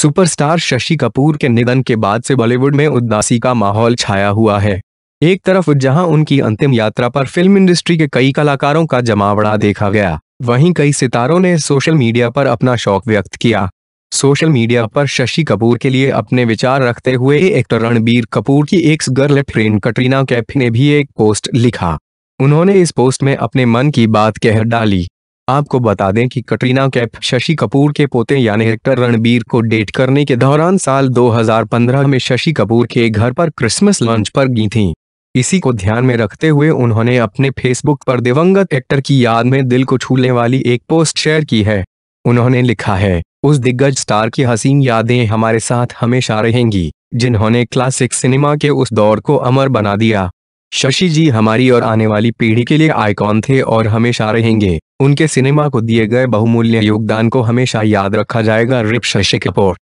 Superstar Shashi Kapoor के निधन के बाद से बॉलीवुड में उदासी का माहौल छाया हुआ है एक तरफ जहां उनकी अंतिम यात्रा पर फिल्म इंडस्ट्री के कई कलाकारों का जमावड़ा देखा गया वहीं कई सितारों ने सोशल मीडिया पर अपना शौक व्यक्त किया सोशल मीडिया पर शशि कपूर के लिए अपने विचार रखते हुए एक्टर रणबीर कपूर की एक गर्ल फ्रेंड कटरीना कैफ ने भी एक पोस्ट लिखा उन्होंने इस पोस्ट में अपने मन की बात कह डाली आपको बता दें कि कटरीना कैफ शशि कपूर के पोते यानी एक्टर रणबीर को डेट करने के दौरान साल 2015 में शशि कपूर के घर पर क्रिसमस लंच पर गई थीं। इसी को ध्यान में रखते हुए उन्होंने अपने फेसबुक पर दिवंगत एक्टर की याद में दिल को छूने वाली एक पोस्ट शेयर की है उन्होंने लिखा है उस दिग्गज स्टार की हसीन यादें हमारे साथ हमेशा रहेंगी जिन्होंने क्लासिक सिनेमा के उस दौर को अमर बना दिया शशि जी हमारी और आने वाली पीढ़ी के लिए आइकॉन थे और हमेशा रहेंगे उनके सिनेमा को दिए गए बहुमूल्य योगदान को हमेशा याद रखा जाएगा रिप शशि कपूर